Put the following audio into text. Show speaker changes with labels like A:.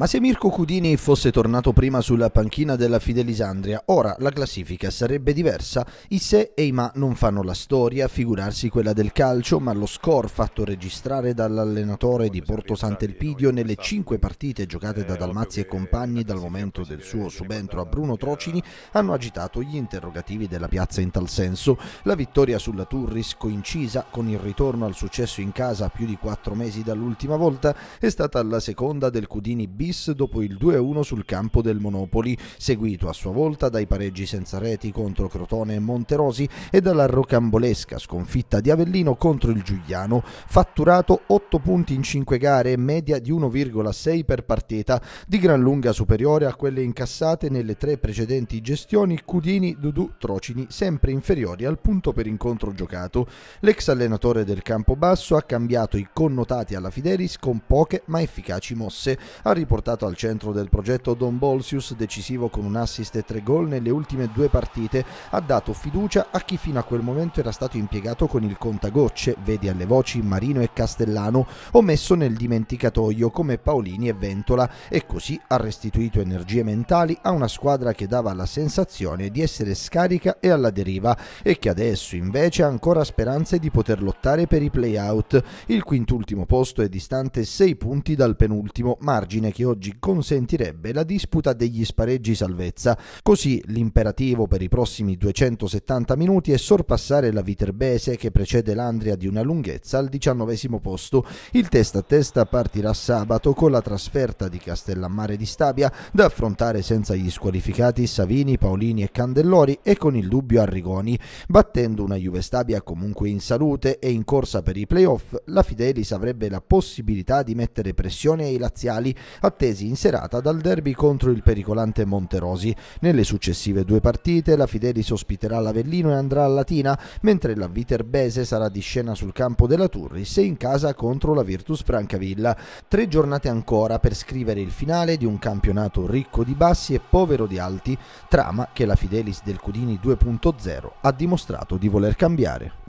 A: Ma se Mirko Cudini fosse tornato prima sulla panchina della Fidelisandria, ora la classifica sarebbe diversa? I se e i ma non fanno la storia, figurarsi quella del calcio, ma lo score fatto registrare dall'allenatore di Porto Sant'Elpidio nelle cinque partite giocate da Dalmazzi e compagni dal momento del suo subentro a Bruno Trocini hanno agitato gli interrogativi della piazza in tal senso. La vittoria sulla Turris, coincisa con il ritorno al successo in casa più di quattro mesi dall'ultima volta, è stata la seconda del Cudini B bis dopo il 2-1 sul campo del Monopoli, seguito a sua volta dai pareggi senza reti contro Crotone e Monterosi e dalla rocambolesca sconfitta di Avellino contro il Giuliano, fatturato 8 punti in 5 gare e media di 1,6 per partita, di gran lunga superiore a quelle incassate nelle tre precedenti gestioni Cudini, Dudu, Trocini, sempre inferiori al punto per incontro giocato. L'ex allenatore del campo basso ha cambiato i connotati alla Fidelis con poche ma efficaci mosse, ha riportato portato al centro del progetto Don Bolsius, decisivo con un assist e tre gol nelle ultime due partite, ha dato fiducia a chi fino a quel momento era stato impiegato con il contagocce, vedi alle voci Marino e Castellano, o messo nel dimenticatoio come Paolini e Ventola, e così ha restituito energie mentali a una squadra che dava la sensazione di essere scarica e alla deriva, e che adesso invece ha ancora speranze di poter lottare per i playout. Il quintultimo posto è distante 6 punti dal penultimo, margine che che oggi consentirebbe la disputa degli spareggi salvezza. Così l'imperativo per i prossimi 270 minuti è sorpassare la Viterbese che precede l'Andria di una lunghezza al 19 posto. Il test a testa partirà sabato con la trasferta di Castellammare di Stabia da affrontare senza gli squalificati Savini, Paolini e Candellori e con il dubbio Arrigoni, battendo una Juve Stabia comunque in salute e in corsa per i playoff, la Fidelis avrebbe la possibilità di mettere pressione ai laziali, attesi in serata dal derby contro il pericolante Monterosi. Nelle successive due partite la Fidelis ospiterà l'Avellino e andrà a Latina, mentre la Viterbese sarà di scena sul campo della Turris e in casa contro la Virtus Francavilla. Tre giornate ancora per scrivere il finale di un campionato ricco di bassi e povero di alti, trama che la Fidelis del Cudini 2.0 ha dimostrato di voler cambiare.